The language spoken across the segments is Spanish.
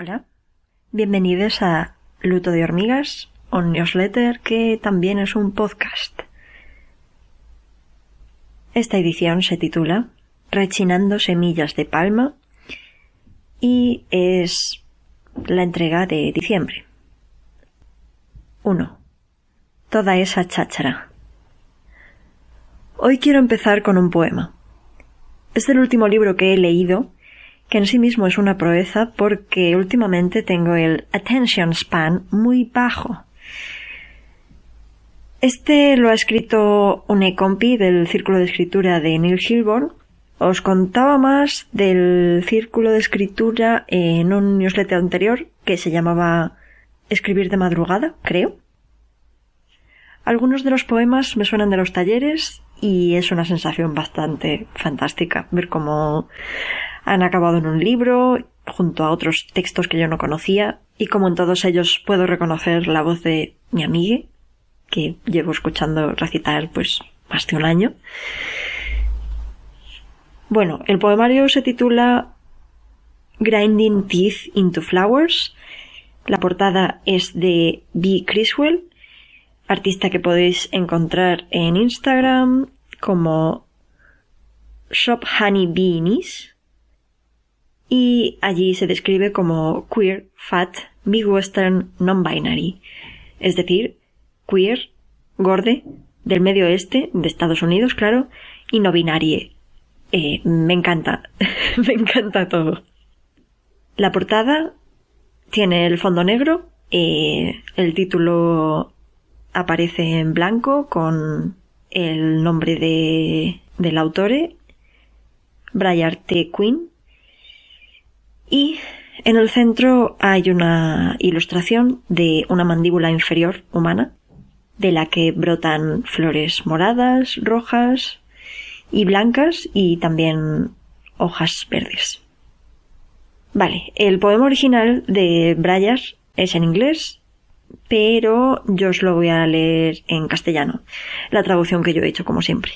Hola. Bienvenidos a Luto de Hormigas, un newsletter que también es un podcast. Esta edición se titula Rechinando semillas de palma y es la entrega de diciembre. 1. Toda esa cháchara. Hoy quiero empezar con un poema. Es el último libro que he leído que en sí mismo es una proeza porque últimamente tengo el attention span muy bajo. Este lo ha escrito e compi del Círculo de Escritura de Neil Hilborn. Os contaba más del Círculo de Escritura en un newsletter anterior que se llamaba Escribir de madrugada, creo. Algunos de los poemas me suenan de los talleres, y es una sensación bastante fantástica ver cómo han acabado en un libro junto a otros textos que yo no conocía y como en todos ellos puedo reconocer la voz de mi amiga que llevo escuchando recitar pues más de un año. Bueno, el poemario se titula Grinding Teeth into Flowers. La portada es de B. Criswell artista que podéis encontrar en Instagram como Shop Honey Beanies y allí se describe como queer, fat, midwestern, non-binary, es decir, queer, gorde, del medio oeste, de Estados Unidos, claro, y no binarie. Eh, me encanta, me encanta todo. La portada tiene el fondo negro, eh, el título aparece en blanco con el nombre del autore, Briar T. Quinn, y en el centro hay una ilustración de una mandíbula inferior humana, de la que brotan flores moradas, rojas y blancas y también hojas verdes. Vale, el poema original de Brayas es en inglés pero yo os lo voy a leer en castellano, la traducción que yo he hecho como siempre.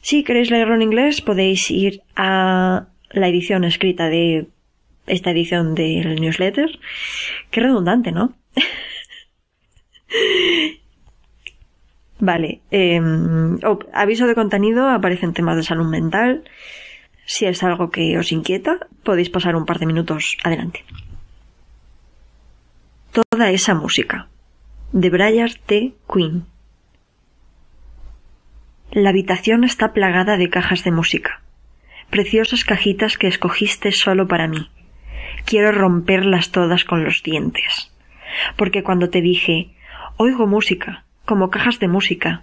Si queréis leerlo en inglés podéis ir a la edición escrita de esta edición del newsletter. Qué redundante, ¿no? vale. Em, aviso de contenido, aparecen temas de salud mental. Si es algo que os inquieta, podéis pasar un par de minutos adelante toda esa música. De Briar T. Quinn. La habitación está plagada de cajas de música. Preciosas cajitas que escogiste solo para mí. Quiero romperlas todas con los dientes. Porque cuando te dije oigo música, como cajas de música,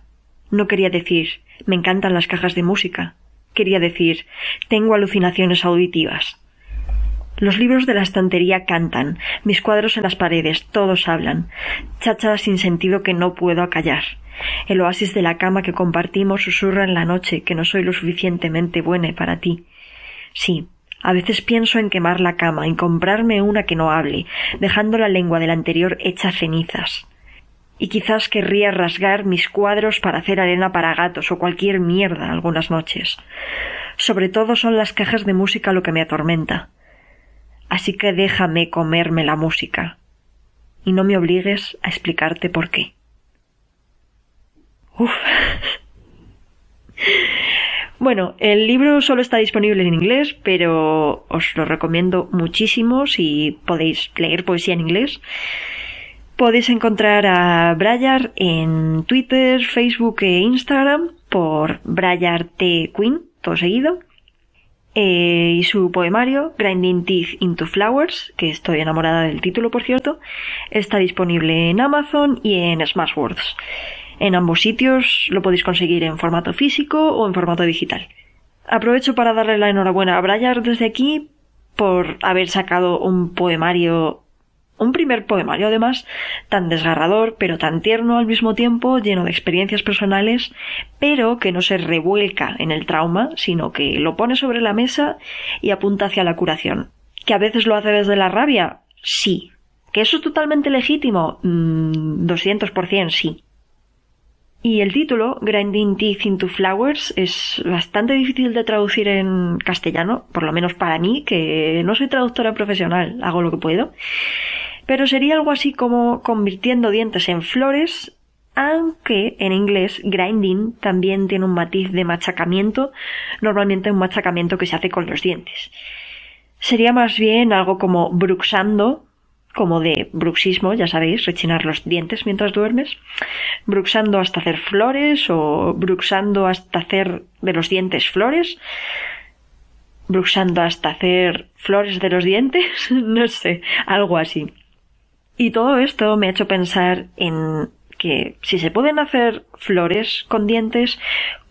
no quería decir me encantan las cajas de música. Quería decir tengo alucinaciones auditivas. Los libros de la estantería cantan, mis cuadros en las paredes, todos hablan. Chacha sin sentido que no puedo acallar. El oasis de la cama que compartimos susurra en la noche que no soy lo suficientemente buena para ti. Sí, a veces pienso en quemar la cama, en comprarme una que no hable, dejando la lengua del anterior hecha cenizas. Y quizás querría rasgar mis cuadros para hacer arena para gatos o cualquier mierda algunas noches. Sobre todo son las cajas de música lo que me atormenta así que déjame comerme la música y no me obligues a explicarte por qué. Uf. Bueno, el libro solo está disponible en inglés, pero os lo recomiendo muchísimo si podéis leer poesía en inglés. Podéis encontrar a Bryar en Twitter, Facebook e Instagram por BryarTQueen, todo seguido. Eh, y su poemario Grinding Teeth into Flowers, que estoy enamorada del título por cierto, está disponible en Amazon y en Smashwords. En ambos sitios lo podéis conseguir en formato físico o en formato digital. Aprovecho para darle la enhorabuena a Bryar desde aquí por haber sacado un poemario un primer y además, tan desgarrador, pero tan tierno al mismo tiempo, lleno de experiencias personales, pero que no se revuelca en el trauma, sino que lo pone sobre la mesa y apunta hacia la curación. ¿Que a veces lo hace desde la rabia? Sí. ¿Que eso es totalmente legítimo? 200% mm, sí. Y el título, Grinding Teeth into Flowers, es bastante difícil de traducir en castellano, por lo menos para mí, que no soy traductora profesional, hago lo que puedo pero sería algo así como convirtiendo dientes en flores, aunque en inglés grinding también tiene un matiz de machacamiento, normalmente un machacamiento que se hace con los dientes. Sería más bien algo como bruxando, como de bruxismo, ya sabéis, rechinar los dientes mientras duermes, bruxando hasta hacer flores o bruxando hasta hacer de los dientes flores, bruxando hasta hacer flores de los dientes, no sé, algo así. Y todo esto me ha hecho pensar en que si se pueden hacer flores con dientes,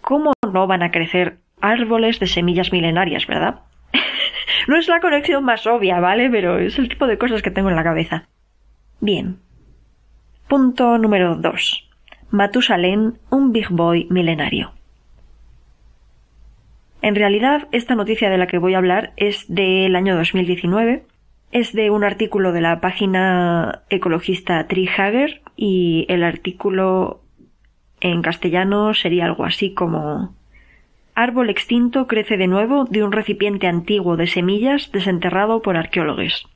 ¿cómo no van a crecer árboles de semillas milenarias, verdad? no es la conexión más obvia, ¿vale? Pero es el tipo de cosas que tengo en la cabeza. Bien. Punto número 2. Matusalén, un big boy milenario. En realidad, esta noticia de la que voy a hablar es del año 2019 es de un artículo de la página ecologista Tree y el artículo en castellano sería algo así como Árbol extinto crece de nuevo de un recipiente antiguo de semillas desenterrado por arqueólogos.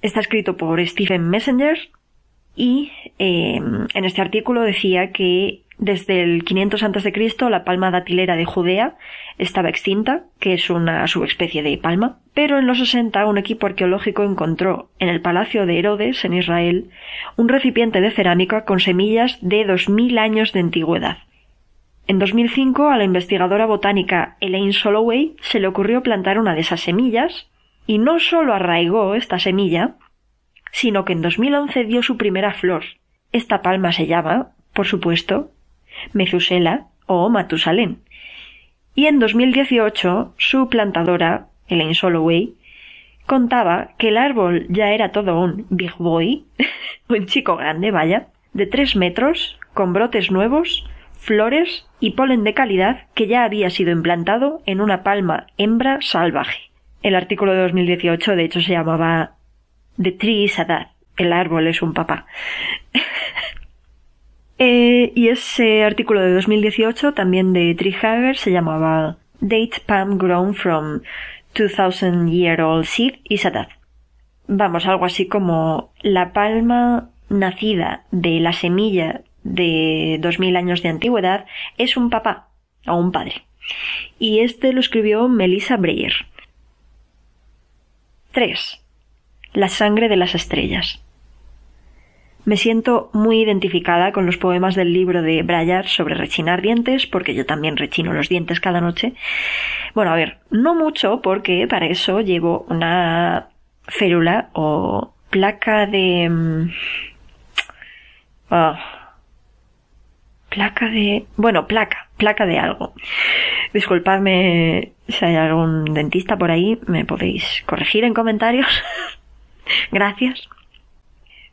Está escrito por Stephen Messenger y em, en este artículo decía que desde el 500 a.C., la palma datilera de Judea estaba extinta, que es una subespecie de palma, pero en los 60 un equipo arqueológico encontró en el palacio de Herodes, en Israel, un recipiente de cerámica con semillas de 2000 años de antigüedad. En 2005 a la investigadora botánica Elaine Soloway se le ocurrió plantar una de esas semillas, y no solo arraigó esta semilla, sino que en 2011 dio su primera flor. Esta palma se llama, por supuesto, Methusela o Matusalén. Y en 2018, su plantadora, Elaine Soloway, contaba que el árbol ya era todo un big boy, un chico grande, vaya, de tres metros, con brotes nuevos, flores y polen de calidad que ya había sido implantado en una palma hembra salvaje. El artículo de 2018, de hecho, se llamaba The Tree is a Dad, el árbol es un papá. Eh, y ese artículo de 2018, también de Treehager, se llamaba Date Palm Grown from 2000 Year Old Seed y Sadat. Vamos, algo así como la palma nacida de la semilla de 2000 años de antigüedad es un papá o un padre. Y este lo escribió Melissa Breyer. 3. La sangre de las estrellas. Me siento muy identificada con los poemas del libro de Brayar sobre rechinar dientes, porque yo también rechino los dientes cada noche. Bueno, a ver, no mucho, porque para eso llevo una férula o placa de... Mm, ah, placa de... Bueno, placa, placa de algo. Disculpadme si hay algún dentista por ahí, me podéis corregir en comentarios. Gracias.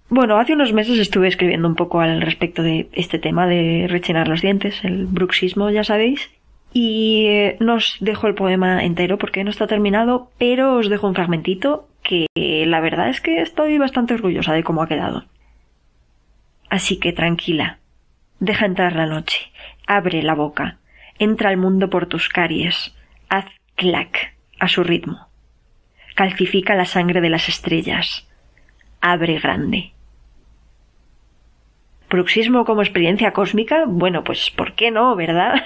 Bueno, hace unos meses estuve escribiendo un poco al respecto de este tema de rechinar los dientes, el bruxismo, ya sabéis. Y eh, no os dejo el poema entero porque no está terminado, pero os dejo un fragmentito que la verdad es que estoy bastante orgullosa de cómo ha quedado. Así que tranquila. Deja entrar la noche. Abre la boca. Entra al mundo por tus caries. Haz clac a su ritmo. Calcifica la sangre de las estrellas. Abre grande. Bruxismo como experiencia cósmica, bueno, pues ¿por qué no, verdad?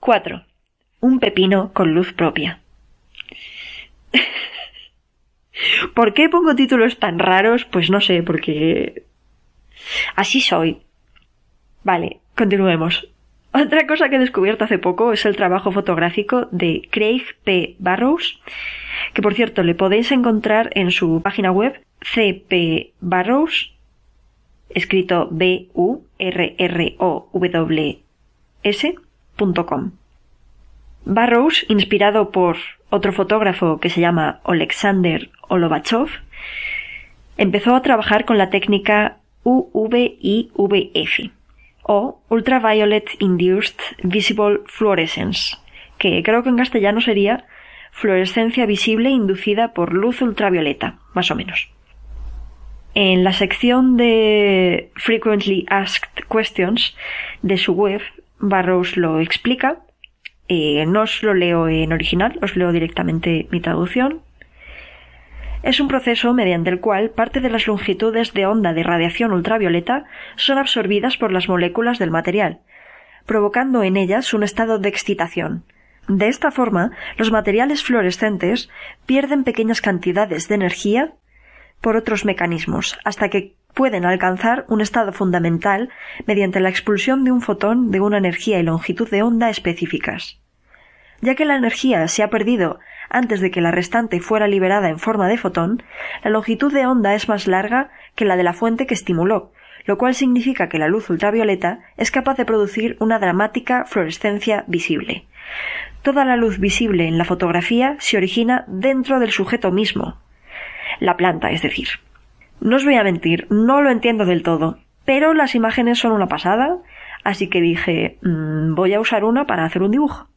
4. Un pepino con luz propia. ¿Por qué pongo títulos tan raros? Pues no sé, porque... Así soy. Vale, continuemos. Otra cosa que he descubierto hace poco es el trabajo fotográfico de Craig P. Barrows, que por cierto le podéis encontrar en su página web C. Barrows, escrito B-U-R-R-O-W-S.com. Barrows, inspirado por otro fotógrafo que se llama Alexander Olovachov, empezó a trabajar con la técnica UVIVF o Ultraviolet Induced Visible Fluorescence, que creo que en castellano sería fluorescencia visible inducida por luz ultravioleta, más o menos. En la sección de Frequently Asked Questions de su web, Barrows lo explica. Eh, no os lo leo en original, os leo directamente mi traducción. Es un proceso mediante el cual parte de las longitudes de onda de radiación ultravioleta son absorbidas por las moléculas del material, provocando en ellas un estado de excitación. De esta forma, los materiales fluorescentes pierden pequeñas cantidades de energía por otros mecanismos, hasta que pueden alcanzar un estado fundamental mediante la expulsión de un fotón de una energía y longitud de onda específicas. Ya que la energía se ha perdido antes de que la restante fuera liberada en forma de fotón, la longitud de onda es más larga que la de la fuente que estimuló, lo cual significa que la luz ultravioleta es capaz de producir una dramática fluorescencia visible. Toda la luz visible en la fotografía se origina dentro del sujeto mismo, la planta, es decir. No os voy a mentir, no lo entiendo del todo, pero las imágenes son una pasada, así que dije, mm, voy a usar una para hacer un dibujo.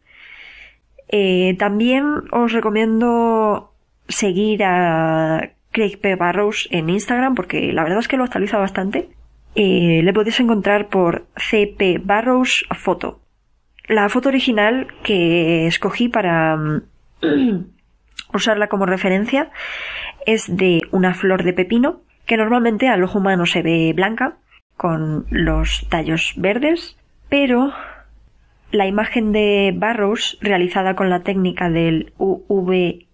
Eh, también os recomiendo seguir a Craig P. Barrows en Instagram, porque la verdad es que lo actualiza bastante. Eh, le podéis encontrar por CP Barrows Foto. La foto original que escogí para mm, usarla como referencia es de una flor de pepino que normalmente al ojo humano se ve blanca con los tallos verdes, pero la imagen de Barrows realizada con la técnica del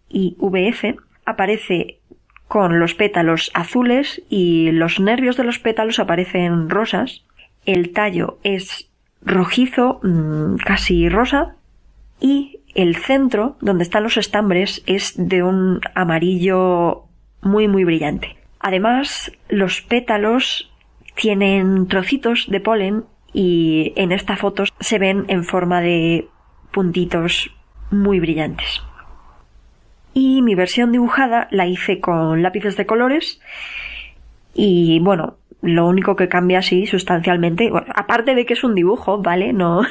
y VF, aparece con los pétalos azules y los nervios de los pétalos aparecen rosas. El tallo es rojizo, mm, casi rosa, y el centro, donde están los estambres, es de un amarillo muy muy brillante. Además, los pétalos tienen trocitos de polen y en esta foto se ven en forma de puntitos muy brillantes. Y mi versión dibujada la hice con lápices de colores y bueno, lo único que cambia así sustancialmente, aparte de que es un dibujo, ¿vale? No,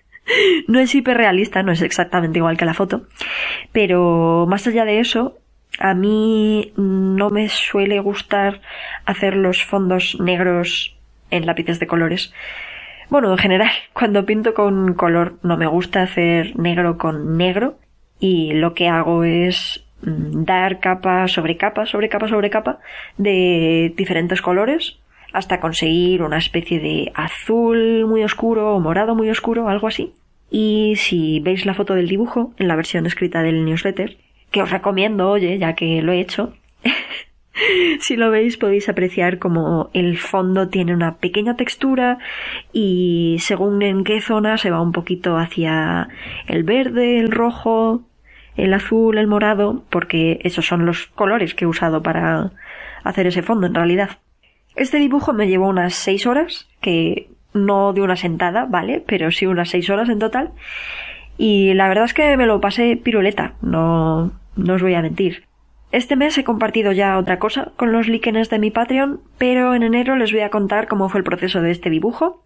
no es hiperrealista, no es exactamente igual que la foto, pero más allá de eso, a mí no me suele gustar hacer los fondos negros en lápices de colores. Bueno, en general, cuando pinto con color no me gusta hacer negro con negro y lo que hago es mm, dar capa sobre capa, sobre capa, sobre capa de diferentes colores hasta conseguir una especie de azul muy oscuro o morado muy oscuro, algo así. Y si veis la foto del dibujo en la versión escrita del newsletter, que os recomiendo, oye, ya que lo he hecho. si lo veis podéis apreciar como el fondo tiene una pequeña textura y según en qué zona se va un poquito hacia el verde, el rojo, el azul, el morado, porque esos son los colores que he usado para hacer ese fondo en realidad. Este dibujo me llevó unas seis horas, que no de una sentada, ¿vale? Pero sí unas seis horas en total. Y la verdad es que me lo pasé piruleta, no, no os voy a mentir. Este mes he compartido ya otra cosa con los líquenes de mi Patreon, pero en enero les voy a contar cómo fue el proceso de este dibujo.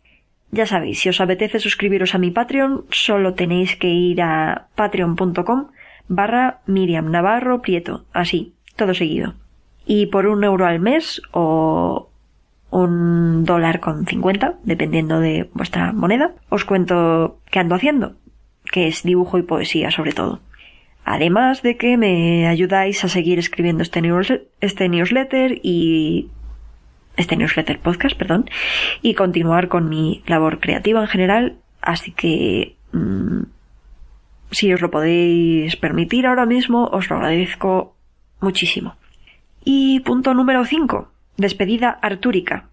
Ya sabéis, si os apetece suscribiros a mi Patreon, solo tenéis que ir a patreon.com barra Miriam Navarro Prieto, así, todo seguido. Y por un euro al mes o un dólar con cincuenta, dependiendo de vuestra moneda, os cuento qué ando haciendo, que es dibujo y poesía sobre todo. Además de que me ayudáis a seguir escribiendo este, este, newsletter y este newsletter podcast, perdón, y continuar con mi labor creativa en general. Así que mm, si os lo podéis permitir ahora mismo, os lo agradezco muchísimo. Y punto número 5. Despedida artúrica.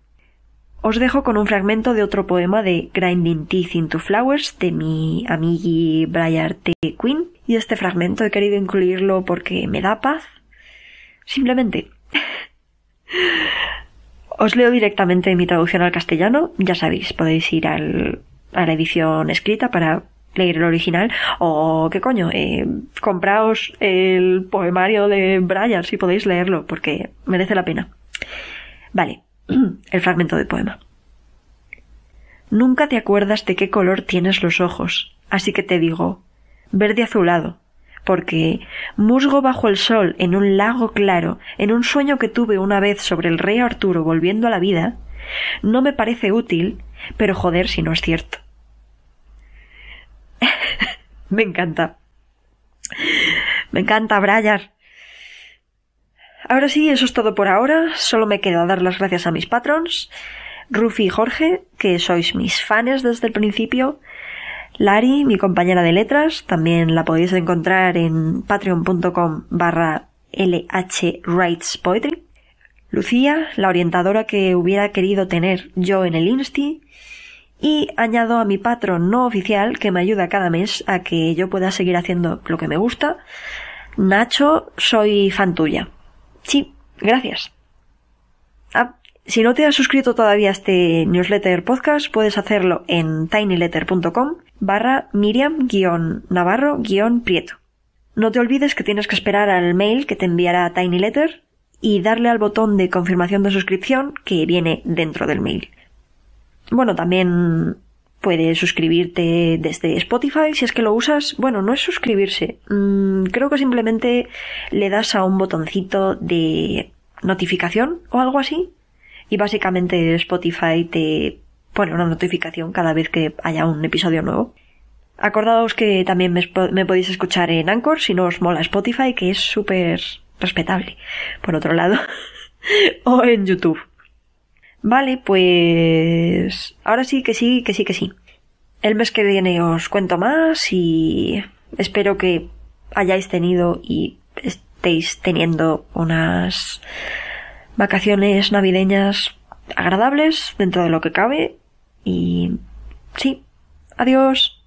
Os dejo con un fragmento de otro poema de Grinding Teeth into Flowers de mi amigui Briar T. Quinn este fragmento he querido incluirlo porque me da paz. Simplemente. Os leo directamente mi traducción al castellano. Ya sabéis, podéis ir a la edición escrita para leer el original. O, qué coño, eh, compraos el poemario de Brian si podéis leerlo, porque merece la pena. Vale, el fragmento de poema. Nunca te acuerdas de qué color tienes los ojos, así que te digo, verde azulado, porque musgo bajo el sol en un lago claro, en un sueño que tuve una vez sobre el rey Arturo volviendo a la vida, no me parece útil, pero joder si no es cierto. me encanta. Me encanta, Brayar. Ahora sí, eso es todo por ahora. Solo me queda dar las gracias a mis patrons, Rufi y Jorge, que sois mis fans desde el principio, Lari, mi compañera de letras, también la podéis encontrar en patreon.com barra Poetry. Lucía, la orientadora que hubiera querido tener yo en el Insti, y añado a mi patrón no oficial que me ayuda cada mes a que yo pueda seguir haciendo lo que me gusta. Nacho, soy fan tuya. Sí, gracias. Ah. Si no te has suscrito todavía a este newsletter podcast, puedes hacerlo en tinyletter.com barra miriam-navarro-prieto. No te olvides que tienes que esperar al mail que te enviará Tiny Letter y darle al botón de confirmación de suscripción que viene dentro del mail. Bueno, también puedes suscribirte desde Spotify si es que lo usas. Bueno, no es suscribirse. Mm, creo que simplemente le das a un botoncito de notificación o algo así y básicamente Spotify te pone una notificación cada vez que haya un episodio nuevo. Acordaos que también me, me podéis escuchar en Anchor si no os mola Spotify, que es súper respetable, por otro lado, o en YouTube. Vale, pues ahora sí que sí, que sí, que sí. El mes que viene os cuento más y espero que hayáis tenido y estéis teniendo unas vacaciones navideñas agradables dentro de lo que cabe y sí, adiós.